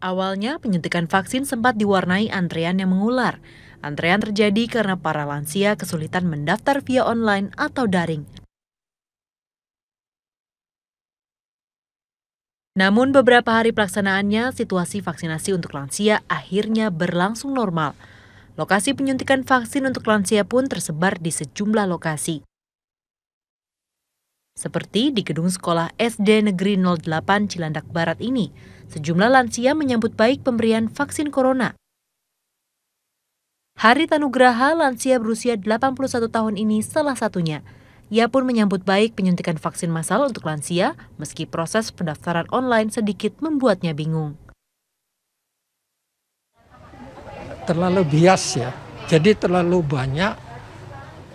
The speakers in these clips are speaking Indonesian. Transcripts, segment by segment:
Awalnya, penyuntikan vaksin sempat diwarnai antrean yang mengular. Antrean terjadi karena para lansia kesulitan mendaftar via online atau daring. Namun beberapa hari pelaksanaannya, situasi vaksinasi untuk lansia akhirnya berlangsung normal. Lokasi penyuntikan vaksin untuk lansia pun tersebar di sejumlah lokasi. Seperti di gedung sekolah SD Negeri 08 Cilandak Barat ini, sejumlah lansia menyambut baik pemberian vaksin corona. Hari Tanugraha, lansia berusia 81 tahun ini salah satunya. Ia pun menyambut baik penyuntikan vaksin massal untuk lansia, meski proses pendaftaran online sedikit membuatnya bingung. Terlalu bias ya, jadi terlalu banyak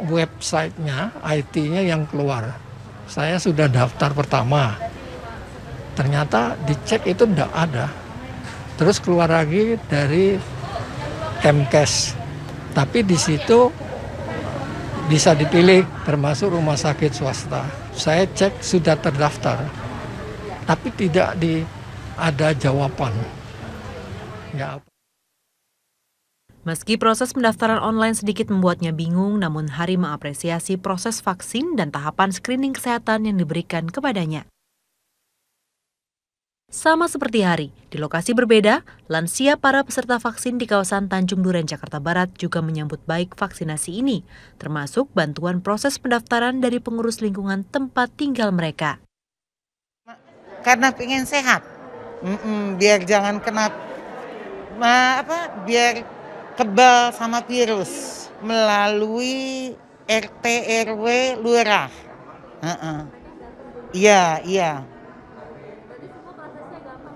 websitenya, IT-nya yang keluar saya sudah daftar pertama ternyata dicek itu tidak ada terus keluar lagi dari Kemkes tapi di situ bisa dipilih termasuk rumah sakit swasta saya cek sudah terdaftar tapi tidak di ada jawaban ya Meski proses pendaftaran online sedikit membuatnya bingung, namun Hari mengapresiasi proses vaksin dan tahapan screening kesehatan yang diberikan kepadanya. Sama seperti Hari, di lokasi berbeda, lansia para peserta vaksin di kawasan Tanjung Duren, Jakarta Barat juga menyambut baik vaksinasi ini, termasuk bantuan proses pendaftaran dari pengurus lingkungan tempat tinggal mereka. Karena pengen sehat, mm -mm, biar jangan kena, ma, apa, biar kebal sama virus melalui RT RW lurah. Uh -uh. Iya, iya.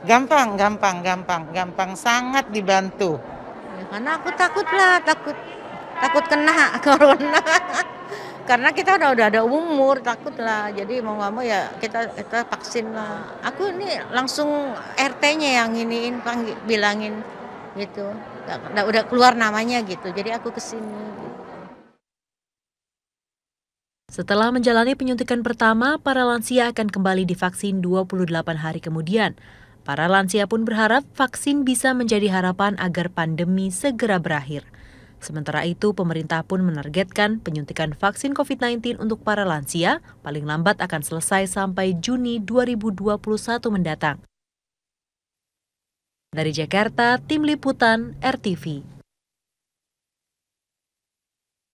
Gampang, gampang, gampang, gampang sangat dibantu. Ya, karena aku takut lah, takut takut kena corona. karena kita udah udah ada umur takut lah jadi mau nggak mau ya kita kita vaksin lah aku ini langsung RT-nya yang iniin bilangin gitu udah, udah keluar namanya gitu jadi aku kesini gitu. Setelah menjalani penyuntikan pertama, para lansia akan kembali divaksin 28 hari kemudian. Para lansia pun berharap vaksin bisa menjadi harapan agar pandemi segera berakhir. Sementara itu, pemerintah pun menargetkan penyuntikan vaksin COVID-19 untuk para lansia paling lambat akan selesai sampai Juni 2021 mendatang. Dari Jakarta, Tim Liputan RTV.